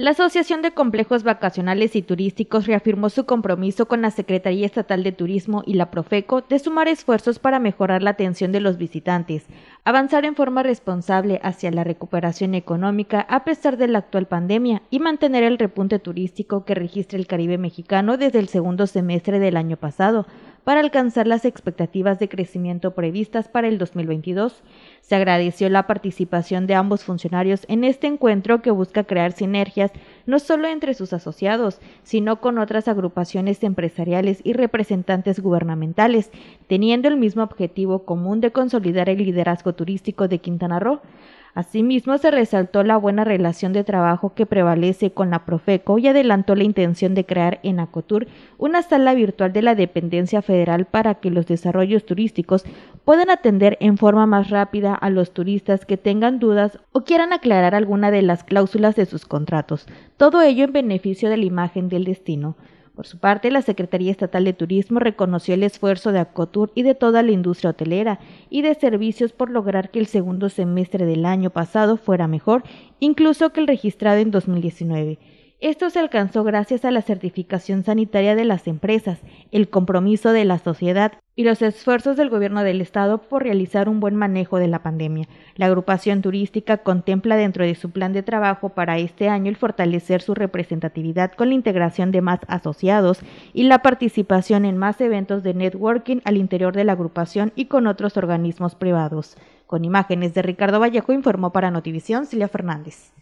La Asociación de Complejos Vacacionales y Turísticos reafirmó su compromiso con la Secretaría Estatal de Turismo y la Profeco de sumar esfuerzos para mejorar la atención de los visitantes, avanzar en forma responsable hacia la recuperación económica a pesar de la actual pandemia y mantener el repunte turístico que registra el Caribe mexicano desde el segundo semestre del año pasado, para alcanzar las expectativas de crecimiento previstas para el 2022. Se agradeció la participación de ambos funcionarios en este encuentro que busca crear sinergias no solo entre sus asociados, sino con otras agrupaciones empresariales y representantes gubernamentales, teniendo el mismo objetivo común de consolidar el liderazgo turístico de Quintana Roo. Asimismo, se resaltó la buena relación de trabajo que prevalece con la Profeco y adelantó la intención de crear en Acotur una sala virtual de la dependencia federal para que los desarrollos turísticos puedan atender en forma más rápida a los turistas que tengan dudas o quieran aclarar alguna de las cláusulas de sus contratos, todo ello en beneficio de la imagen del destino. Por su parte, la Secretaría Estatal de Turismo reconoció el esfuerzo de Acotur y de toda la industria hotelera y de servicios por lograr que el segundo semestre del año pasado fuera mejor, incluso que el registrado en 2019 esto se alcanzó gracias a la certificación sanitaria de las empresas, el compromiso de la sociedad y los esfuerzos del gobierno del estado por realizar un buen manejo de la pandemia. La agrupación turística contempla dentro de su plan de trabajo para este año el fortalecer su representatividad con la integración de más asociados y la participación en más eventos de networking al interior de la agrupación y con otros organismos privados. Con imágenes de Ricardo Vallejo informó para Notivisión Silvia Fernández.